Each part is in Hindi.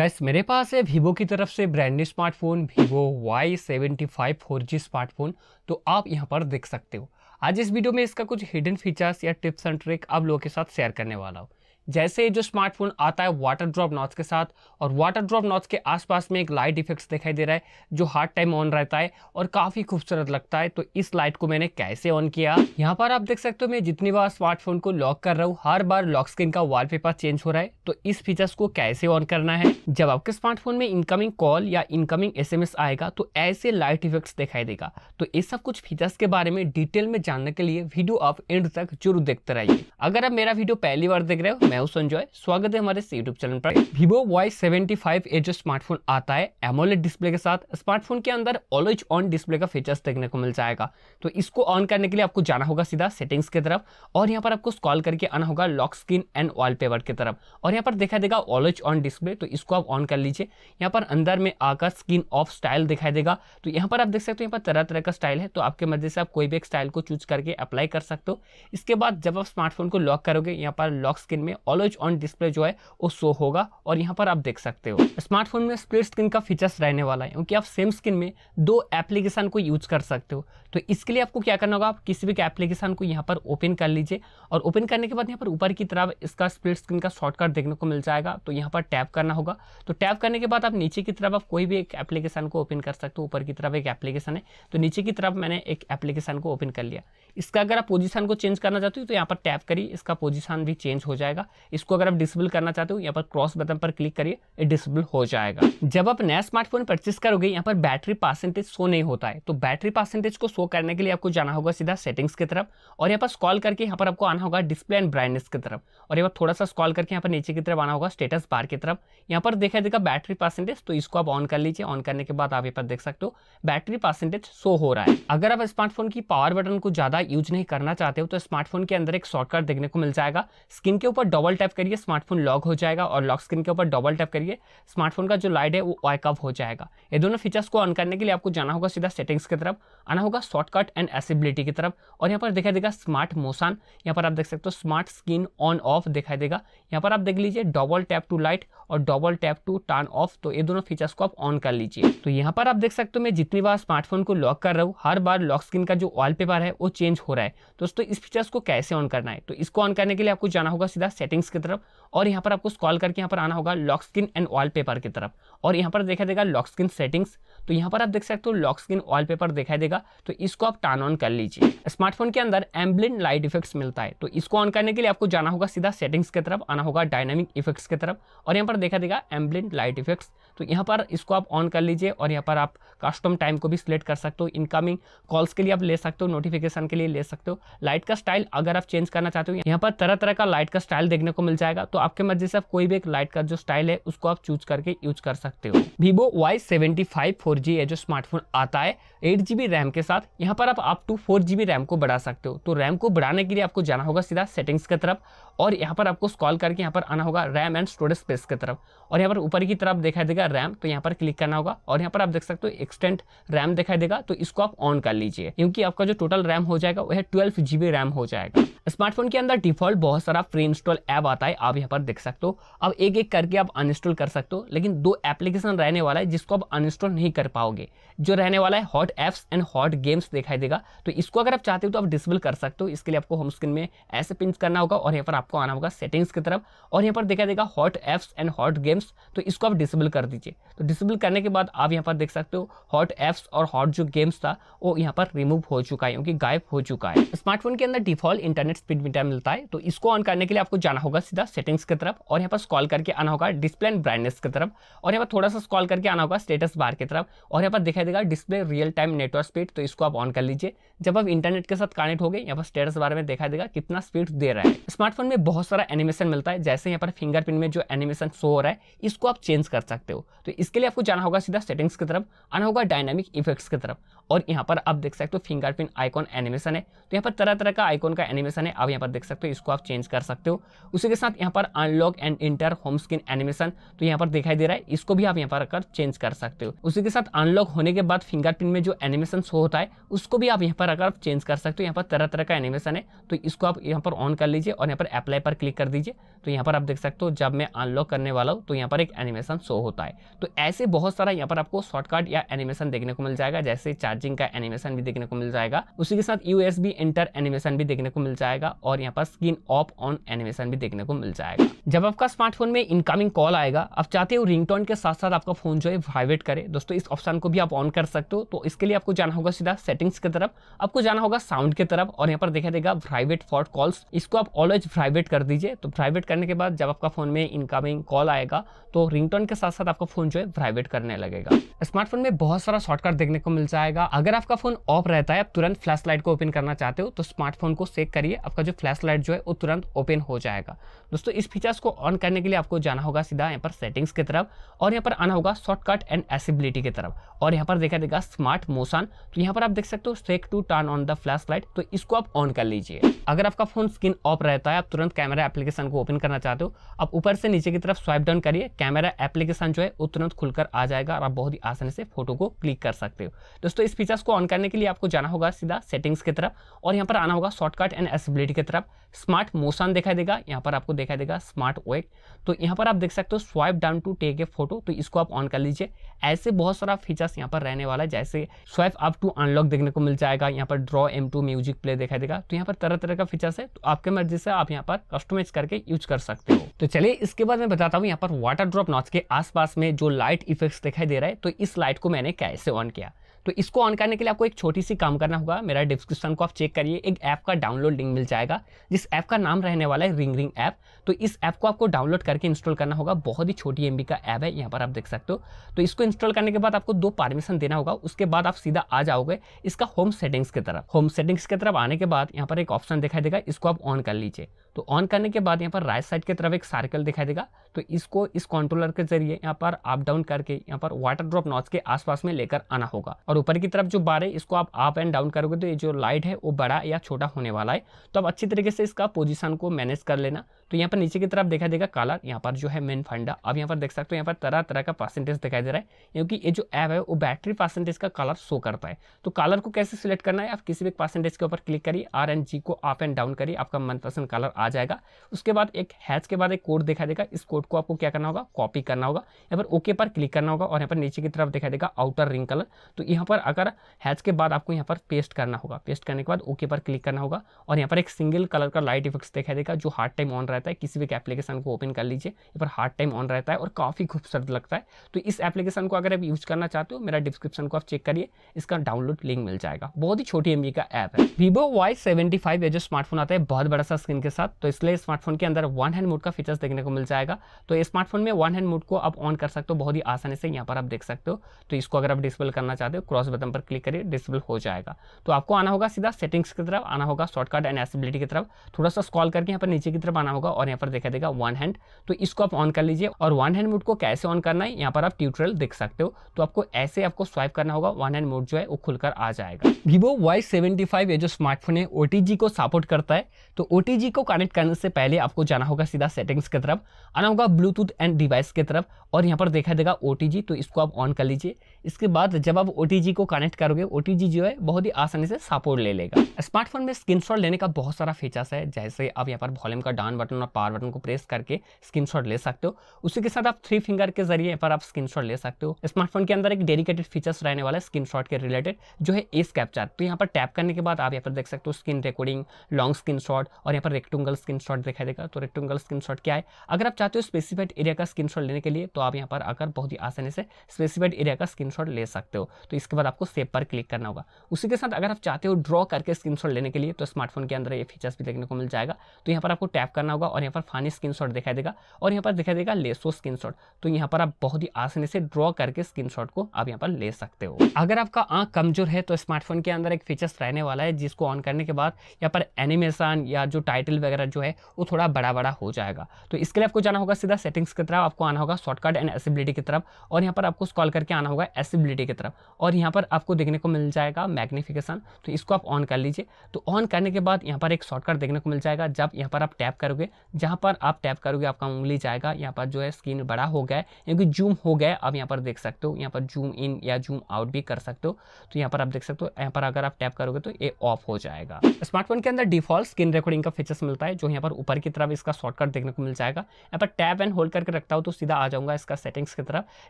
गैस मेरे पास है वीवो की तरफ से brand new smartphone Vivo Y seventy five four G smartphone तो आप यहाँ पर देख सकते हो आज इस वीडियो में इसका कुछ हिडन फीचर्स या टिप्स एंड ट्रिक आप लोगों के साथ शेयर करने वाला हूं जैसे जो स्मार्टफोन आता है वाटर ड्रॉप नॉच के साथ और वाटर ड्रॉप नॉच के आसपास में एक लाइट इफेक्ट्स दिखाई दे रहा है जो हार्ड टाइम ऑन रहता है और काफ़ी खूबसूरत लगता है तो इस लाइट को मैंने कैसे ऑन किया यहाँ पर आप देख सकते हो मैं जितनी बार स्मार्टफोन को लॉक कर रहा हूँ हर बार लॉक स्क्रीन का वाल चेंज हो रहा है तो इस फीचर्स को कैसे ऑन करना है जब आपके स्मार्टफोन में इनकमिंग कॉल या इनकमिंग एस आएगा तो ऐसे लाइट इफेक्ट्स दिखाई देगा तो ये सब कुछ फीचर्स के बारे में डिटेल में जानने के लिए वीडियो आप एंड तक जरूर देखते रहिए अगर आप मेरा वीडियो पहली बार देख रहे हो मैं हूँ संजय स्वागत है हमारे YouTube चैनल पर Vivo Y75 सेवेंटी ये जो स्मार्टफोन आता है एमोलेट डिस्प्ले के साथ स्मार्टफोन के अंदर ऑलवेज ऑन डिस्प्ले का फीचर्स देखने को मिल जाएगा तो इसको ऑन करने के लिए आपको जाना होगा सीधा सेटिंग्स की तरफ और यहाँ पर आपको स्कॉल करके आना होगा लॉक स्क्रीन एंड वॉल की तरफ और यहाँ पर देखा देगा ऑलवेज ऑन डिस्प्ले तो इसको आप ऑन कर लीजिए यहाँ पर अंदर में आकर स्क्रीन ऑफ स्टाइल दिखाई देगा तो यहाँ पर आप देख सकते हो यहाँ पर तरह तरह का स्टाइल है तो आपके मर्जी से आप कोई भी एक स्टाइल को चूज करके अप्लाई कर सकते हो इसके बाद जब आप स्मार्टफोन को लॉक करोगे यहाँ पर लॉक स्क्रीन में ऑलवेज ऑन डिस्प्ले जो है वो शो होगा और यहाँ पर आप देख सकते हो स्मार्टफोन में स्प्लिट स्क्रीन का फीचर्स रहने वाला है क्योंकि आप सेम स्क्रीन में दो एप्लीकेशन को यूज कर सकते हो तो इसके लिए आपको क्या करना होगा आप किसी भी एप्लीकेशन को यहाँ पर ओपन कर लीजिए और ओपन करने के बाद यहाँ पर ऊपर की तरफ इसका स्प्लिट स्क्रीन का शॉर्टकट देखने को मिल जाएगा तो यहाँ पर टैप करना होगा तो टैप करने के बाद आप नीचे की तरफ आप कोई भी एक एप्लीकेशन को ओपन कर सकते हो ऊपर की तरफ एक एप्लीकेशन है तो नीचे की तरफ मैंने एक एप्लीकेशन को ओपन कर लिया इसका अगर आप पोजीशन को चेंज करना चाहते हो तो यहाँ पर टैप करिए इसका पोजीशन भी चेंज हो जाएगा इसको अगर आप डिसेबल करना चाहते हो यहाँ पर क्रॉस बटन पर क्लिक करिए डिसेबल हो जाएगा जब आप नया स्मार्टफोन परचेस करोगे यहाँ पर बैटरी परसेंटेज शो नहीं होता है तो बैटरी परसेंटेज को शो करने के लिए आपको जाना होगा सीधा सेटिंग्स की तरफ और यहाँ पर स्कॉल करके यहाँ पर आपको आना होगा डिस्प्ले एंड ब्राइटनेस की तरफ और यहाँ पर थोड़ा सा स्कॉल करके यहाँ पर नीचे की तरफ आना होगा स्टेटस बार की तरफ यहाँ पर देखा देखा बैटरी परसेंटेज तो इसको आप ऑन कर लीजिए ऑन करने के बाद आप यहाँ पर देख सकते हो बैटरी परसेंटेज शो हो रहा है अगर आप स्मार्टफोन की पावर बटन को ज़्यादा यूज नहीं करना चाहते हो तो स्मार्टफोन के अंदर एक शॉर्टकट देखने को मिल जाएगा स्क्रीन के ऊपर डबल टैप करिए स्मार्टफोन लॉक हो जाएगा और लॉक स्क्रीन के ऊपर डबल टैप करिए स्मार्टफोन का जो लाइट है वो वाइक ऑफ हो जाएगा ये दोनों फीचर्स को ऑन करने के लिए आपको जाना होगा सीधा सेटिंग्स की तरफ आना होगा शॉर्टकट एंड एसेबिलिटी की तरफ और यहाँ पर दिखाई देगा स्मार्ट मोशन यहाँ पर आप देख सकते हो स्मार्ट स्क्रीन ऑन ऑफ दिखाई देगा यहाँ पर आप देख लीजिए डबल टैप टू लाइट और double tap to turn off तो ये दोनों फीचर्स को आप ऑन कर लीजिए तो यहाँ पर आप देख सकते हो मैं जितनी बार स्मार्टफोन को लॉक कर रहा हूँ हर बार लॉक स्क्रीन का जो वॉलपेपर है वो चेंज हो रहा है दोस्तों इस फीचर्स को कैसे ऑन करना है तो इसको ऑन करने के लिए आपको जाना होगा सीधा सेटिंग्स की तरफ और यहाँ पर आपको स्कॉल करके यहाँ पर आना होगा लॉक स्क्रीन एंड वॉलपेपर की तरफ और यहाँ पर देखा देगा लॉक स्क्रीन सेटिंग्स तो यहाँ पर आप देख सकते हो लॉक स्क्रीन वॉलपेपर दिखाई देगा तो इसको आप टर्न ऑन कर लीजिए स्मार्टफोन के अंदर एम्बलिन लाइट इफेक्ट्स मिलता है तो इसको ऑन करने के लिए आपको जाना होगा सीधा सेटिंग्स की तरफ आना होगा डायनामिक इफेक्ट्स की तरफ और यहाँ पर देखा देगा एम्बलेंट लाइट इफेक्ट्स तो यहाँ पर इसको आप ऑन कर लीजिए और यहाँ पर आप कस्टम टाइम को भी सिलेक्ट कर सकते हो इनकमिंग कॉल्स के लिए आप ले सकते हो नोटिफिकेशन के लिए ले सकते हो लाइट का स्टाइल अगर आप चेंज करना चाहते हो यहाँ पर तरह तरह का लाइट का स्टाइल देखने को मिल जाएगा तो आपके मर्जी से आप कोई भी एक लाइट का जो स्टाइल है उसको आप चूज करके यूज कर सकते हो Vivo Y seventy five four G है जो स्मार्टफोन आता है एट जी रैम के साथ यहाँ पर आप up to four G RAM को बढ़ा सकते हो तो रैम को बढ़ाने के लिए आपको जाना होगा सीधा सेटिंग्स की तरफ और यहाँ पर आपको स्कॉल करके यहाँ पर आना होगा रैम एंड स्टोरेज स्पेस की तरफ और यहाँ पर ऊपर की तरफ दिखाई देगा रैम तो यहाँ पर क्लिक करना होगा और यहाँ पर आप देख सकते हो एक्सटेंट रैम दिखाई देगा तो इसको आप ऑन कर लीजिए क्योंकि आपका जो टोटल रैम हो जाएगा वह ट्वेल्व जीबी रैम हो जाएगा स्मार्टफोन के अंदर डिफॉल्ट बहुत सारा प्री इंस्टॉल ऐप आता है आप यहाँ पर देख सकते हो अब एक एक करके आप अनइंस्टॉल कर सकते हो लेकिन दो एप्लीकेशन रहने वाला है जिसको आप अनइंस्टॉल नहीं कर पाओगे जो रहने वाला है hot apps and hot games दिखाई देगा तो इसको अगर आप चाहते हो तो आप डिसेबल कर सकते हो इसके लिए आपको होम स्क्रीन में ऐसे पिंच करना होगा और यहाँ पर आप आपको आना होगा सेटिंग्स की तरफ और यहाँ पर देखा देगा hot apps and hot games तो इसको आप डिसेबल कर दीजिए तो डिसेबल करने के बाद आप यहाँ पर देख सकते हो हॉट एप्स और हॉट जो गेम्स था वो यहाँ पर रिमूव हो चुका है क्योंकि गायब हो चुका है स्मार्टफोन के अंदर डिफॉल्ट इंटरनेट स्पीड मीटर मिलता है तो इसको ऑन करने के लिए आपको जाना होगा सीधा सेटिंग्स की तरफ और यहाँ पर स्कॉल करके आना होगा डिस्प्ले एंड ब्राइटनेस की तरफ और यहाँ पर थोड़ा सा स्कॉल करके आना होगा स्टेटस बार की तरफ और यहाँ पर देखा देगा display real time network speed तो इसको आप ऑन कर लीजिए जब आप इंटरनेट के साथ कनेक्ट हो गए यहाँ पर स्टेटस बार में देखा देगा कितना स्पीड दे रहा है स्मार्टफोन में में बहुत सारा एनिमेशन मिलता है जैसे यहाँ पर फिंगरप्रिंट में जो एनिमेशन शो हो रहा है इसको आप चेंज कर सकते हो तो इसके लिए आपको जाना होगा सीधा सेटिंग्स की तरफ आना होगा डायनामिक इफेक्ट्स की तरफ और यहाँ पर आप देख सकते हो फिंगरप्रिंट आइकॉन एनिमेशन है तो यहाँ पर तरह तरह का आइकॉन का एनिमेशन है आप यहाँ पर देख सकते हो इसको आप चेंज कर सकते हो उसी के साथ यहाँ पर unlock and enter home screen animation तो यहाँ पर दिखाई दे रहा है इसको भी आप यहाँ पर आकर चेंज कर सकते हो उसी के साथ अनलॉक होने के बाद फिंगरप्रिंट में जो एनिमेशन शो होता है उसको भी आप यहाँ पर आकर चेंज कर सकते हो यहाँ पर तरह तरह का एनिमेशन है तो इसको आप यहाँ पर ऑन कर लीजिए और यहाँ पर अप्लाई पर क्लिक कर दीजिए तो यहाँ पर आप देख सकते हो जब मैं अनलॉक करने वाला हूँ तो यहाँ पर एक एनिमेशन शो होता है तो ऐसे बहुत सारा यहाँ पर आपको शॉर्टकट या एनिमेशन देखने को मिल जाएगा जैसे चार्जिंग का एनिमेशन भी देखने को मिल जाएगा उसी के साथ यूएसबी इंटर एनिमेशन भी देखने को मिल जाएगा और यहाँ पर स्क्रीन ऑफ ऑन एनिमेशन भी देखने को मिल जाएगा जब आपका स्मार्टफोन में इनकमिंग कॉल आएगा आप चाहते हो रिंग के साथ साथ आपका फोन जो है वाइब्रेट करे दोस्तों इस ऑप्शन को भी आप ऑन कर सकते हो तो इसके लिए आपको जाना होगा सीधा सेटिंग्स की तरफ आपको जाना होगा साउंड की तरफ और यहाँ पर देखा देगा प्राइवेट फॉर कॉल्स इसको आप ऑलवेज प्राइवेट कर दीजिए तो प्राइवेट करने के बाद जब आपका फ़ोन में इनकमिंग कॉल आएगा तो रिंगटोन के साथ साथ आपका फ़ोन जो है प्राइवेट करने लगेगा स्मार्टफोन में बहुत सारा शॉर्टकट देखने को मिल जाएगा अगर आपका फ़ोन ऑफ रहता है आप तुरंत फ्लैश लाइट को ओपन करना चाहते हो तो स्मार्टफोन को सेक करिए आपका जो फ्लैश लाइट जो है वो तुरंत ओपन हो जाएगा दोस्तों इस फीचर्स को ऑन करने के लिए आपको जाना होगा सीधा यहाँ पर सेटिंग्स की तरफ और यहाँ पर आना होगा शॉर्टकट एंड एसिबिलिटी की तरफ और यहाँ पर देखा देगा स्मार्ट मोशन तो यहाँ पर आप देख सकते हो shake to turn on the flash light तो इसको आप ऑन कर लीजिए अगर आपका फोन स्क्रीन ऑफ रहता है आप तुरंत कैमरा एप्लीकेशन को ओपन करना चाहते हो आप ऊपर से नीचे की तरफ स्वाइप डाउन करिए कैमरा एप्लीकेशन जो है वो तुरंत खुलकर आ जाएगा और आप बहुत ही आसानी से फोटो को क्लिक कर सकते हो दोस्तों इस फीचर्स को ऑन करने के लिए आपको जाना होगा सीधा सेटिंग्स की तरफ और यहाँ पर आना होगा शॉर्टकट एंड एसिबिलिटी की तरफ स्मार्ट मोशन दिखाई देगा यहाँ पर आपको दिखाई देगा स्मार्ट वेक तो यहाँ पर आप देख सकते हो swipe down to take a photo तो इसको आप ऑन कर लीजिए ऐसे बहुत सारा फीचर्स यहाँ पर रहने वाला है जैसे स्वाइप अप टू अनलॉक देखने को मिल जाएगा यहाँ पर draw M to music play दिखाई देगा तो यहाँ पर तरह तरह का फीचर्स है तो आपके मर्जी से आप यहाँ पर कस्टमाइज करके यूज कर सकते हो तो चलिए इसके बाद मैं बताता हूँ यहाँ पर वाटर ड्रॉप नॉच के आसपास में जो लाइट इफेक्ट्स दिखाई दे रहा है तो इस लाइट को मैंने कैसे ऑन किया तो इसको ऑन करने के लिए आपको एक छोटी सी काम करना होगा मेरा डिस्क्रिप्शन को आप चेक करिए एक ऐप का डाउनलोड लिंक मिल जाएगा जिस ऐप का नाम रहने वाला है रिंग रिंग ऐप तो इस ऐप को आपको डाउनलोड करके इंस्टॉल करना होगा बहुत ही छोटी एम का ऐप है यहाँ पर आप देख सकते हो तो इसको इंस्टॉल करने के बाद आपको दो परमिशन देना होगा उसके बाद आप सीधा आ जाओगे इसका होम सेटिंग्स की तरफ होम सेटिंग्स की तरफ आने के बाद यहाँ पर एक ऑप्शन दिखाई देगा इसको आप ऑन कर लीजिए तो ऑन करने के बाद यहाँ पर राइट साइड की तरफ एक सर्कल दिखाई देगा तो इसको इस कंट्रोलर के जरिए यहाँ पर अप डाउन करके यहाँ पर वाटर ड्रॉप नॉच के आसपास में लेकर आना होगा और ऊपर की तरफ जो बार है इसको आप अप एंड डाउन करोगे तो ये जो लाइट है वो बड़ा या छोटा होने वाला है तो आप अच्छी तरीके से इसका पोजिशन को मैनेज कर लेना तो यहाँ पर नीचे की तरफ देखा देगा कॉलर यहाँ पर जो है मेन फंडा अब यहाँ पर देख सकते हो यहाँ पर तरह तरह का परसेंटेज दिखाई दे रहा है क्योंकि ये जो ऐप है वो बैटरी परसेंटेज का कलर शो करता है तो कलर को कैसे सिलेक्ट करना है आप किसी भी परसेंटेज के ऊपर क्लिक करिए आर एंड जी को अप एंड डाउन करिए आपका मनपसंद कलर आ जाएगा उसके बाद एक हैच के बाद एक कोड दिखा देगा इस कोड को आपको क्या करना होगा कॉपी करना होगा यहाँ पर ओके पर क्लिक करना होगा और यहाँ पर नीचे की तरफ दिखाई देगा आउटर रिंग कलर तो यहाँ पर अगर हैच के बाद आपको यहाँ पर पेस्ट करना होगा पेस्ट करने के बाद ओके पर क्लिक करना होगा और यहाँ पर एक सिंगल कलर का लाइट इफेक्ट दिखाई देगा जो हार्ड टाइम ऑन रहा रहता है किसी भी एप्लीकेशन को ओपन कर लीजिए ये पर हार्ड टाइम ऑन रहता है और काफ़ी खूबसूरत लगता है तो इस एप्लीकेशन को अगर आप यूज़ करना चाहते हो मेरा डिस्क्रिप्शन को आप चेक करिए इसका डाउनलोड लिंक मिल जाएगा बहुत ही छोटी एम का ऐप है वीवो वाई सेवेंटी जो स्मार्टफोन आता है बहुत बड़ा सा स्क्रीन के साथ तो इसलिए स्मार्टफोन के अंदर वन हैंड मोड का फीचर्स देखने को मिल जाएगा तो स्मार्टफोन में वन हैंड मोड को आप ऑन कर सकते हो बहुत ही आसानी से यहाँ पर आप देख सकते हो तो इसको अगर आप डिस्प्ले करना चाहते हो क्रॉस बटन पर क्लिक करिए डिस्प्ले हो जाएगा तो आपको आना होगा सीधा सेटिंग्स की तरफ आना होगा शॉर्टकट एंड एसिबिलिटी की तरफ थोड़ा सा स्कॉल करके यहाँ पर नीचे की तरफ आना होगा होगा और यहाँ पर देखा देगा वन हैंड तो इसको आप ऑन कर लीजिए और वन हैंड मोड को कैसे ऑन करना है यहाँ पर आप ट्यूटोरियल देख सकते हो तो आपको ऐसे आपको स्वाइप करना होगा वन हैंड मोड जो है वो खुलकर आ जाएगा वीवो वाई सेवेंटी ये जो स्मार्टफोन है ओ को सपोर्ट करता है तो ओ को कनेक्ट करने से पहले आपको जाना होगा सीधा सेटिंग्स की तरफ आना होगा ब्लूटूथ एंड डिवाइस की तरफ और यहाँ पर देखा देगा ओ तो इसको आप ऑन कर लीजिए इसके बाद जब आप ओ को कनेक्ट करोगे ओ जो है बहुत ही आसानी से सपोर्ट ले लेगा स्मार्टफोन में स्क्रीन लेने का बहुत सारा फीचर्स है जैसे आप यहाँ पर वॉल्यूम का डाउन बटन बटन और पावर बटन को प्रेस करके स्क्रीन ले सकते हो उसी के साथ आप थ्री फिंगर के जरिए पर आप स्क्रीन ले सकते हो स्मार्टफोन के अंदर एक डेडिकेटेड फीचर्स रहने वाला है स्क्रीनशॉट के रिलेटेड जो है एस कैप्चर तो यहाँ पर टैप करने के बाद आप यहाँ पर देख सकते हो स्क्रीन रिकॉर्डिंग लॉन्ग स्क्रीन और यहाँ पर रेक्टूंगल स्क्रीन शॉट दिखाई देगा तो रेक्टूंगल स्क्रीन शॉट क्या है अगर आप चाहते हो स्पेसिफाइड एरिया का स्क्रीन लेने के लिए तो आप यहाँ पर आकर बहुत ही आसानी से स्पेसिफाइड एरिया का स्क्रीन ले सकते हो तो इसके बाद आपको सेव पर क्लिक करना होगा उसी के साथ अगर आप चाहते हो ड्रॉ करके स्क्रीन लेने के लिए तो स्मार्टफोन के अंदर ये फीचर्स भी देखने को मिल जाएगा तो यहाँ पर आपको टैप करना होगा और यहाँ पर फानी स्क्रीन दिखाई देगा और यहाँ पर दिखाई देगा लेसो स्क्रीन तो यहाँ पर आप बहुत ही आसानी से ड्रॉ करके स्क्रीन को आप यहाँ पर ले सकते हो अगर आपका आँख कमजोर है तो स्मार्टफोन के अंदर एक फीचर्स रहने वाला है जिसको ऑन करने के बाद यहाँ पर एनिमेशन या जो टाइटल वगैरह जो है वो थोड़ा बड़ा बड़ा हो जाएगा तो इसके लिए आपको जाना होगा सीधा सेटिंग्स की तरफ आपको आना होगा शॉर्टकट एंड एसिबिलिटी की तरफ और यहाँ पर आपको स्कॉल करके आना होगा एसिबिलिटी की तरफ और यहाँ पर आपको देखने को मिल जाएगा मैग्निफिकेशन तो इसको आप ऑन कर लीजिए तो ऑन करने के बाद यहाँ पर एक शॉर्टकट देखने को मिल जाएगा जब यहाँ पर आप टैप करोगे जहाँ पर आप टैप करोगे आपका उंगली जाएगा यहाँ पर जो है स्क्रीन बड़ा हो गया है क्योंकि जूम हो गया अब यहाँ पर देख सकते हो यहाँ पर जूम इन या जूम आउट भी कर सकते हो तो यहाँ पर आप देख सकते हो यहाँ पर अगर आप टैप करोगे तो ये ऑफ हो जाएगा स्मार्टफोन के अंदर डिफॉल्ट स्क्रीन रिकॉर्डिंग का फीचर्स मिलता है जो यहाँ पर ऊपर की तरफ इसका शॉर्टकट देखने को मिल जाएगा यहाँ पर टैप एंड होल्ड करके रखता हो तो सीधा आ जाऊंगा इसका सेटिंग्स की तरफ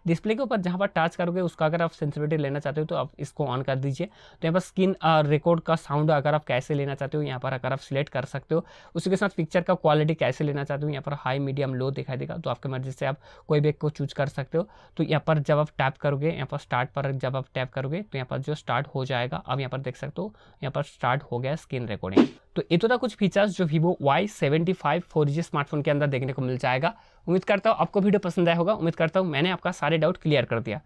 डिस्प्ले के ऊपर जहाँ पर टच करोगे उसका अगर आप सेंसिटिविटी लेना चाहते हो तो आप इसको ऑन कर दीजिए तो यहाँ पर स्क्रीन रिकॉर्ड का साउंड अगर आप कैसे लेना चाहते हो यहाँ पर अगर आप सिलेक्ट कर सकते हो उसी के साथ पिक्चर का क्वालिटी क्वांटिटी कैसे लेना चाहते हो यहाँ पर हाई मीडियम लो दिखाई देगा तो आपके मर्जी से आप कोई भी एक को चूज कर सकते हो तो यहाँ पर जब आप टैप करोगे यहाँ पर स्टार्ट पर जब आप टैप करोगे तो यहाँ पर जो स्टार्ट हो जाएगा अब यहाँ पर देख सकते हो यहाँ पर स्टार्ट हो गया स्क्रीन रिकॉर्डिंग तो ये तो था कुछ फीचर्स जो Vivo Y seventy five four G smartphone के अंदर देखने को मिल जाएगा उम्मीद करता हूँ आपको वीडियो पसंद आया होगा उम्मीद करता हूँ मैंने आपका सारे डाउट क्लियर कर दिया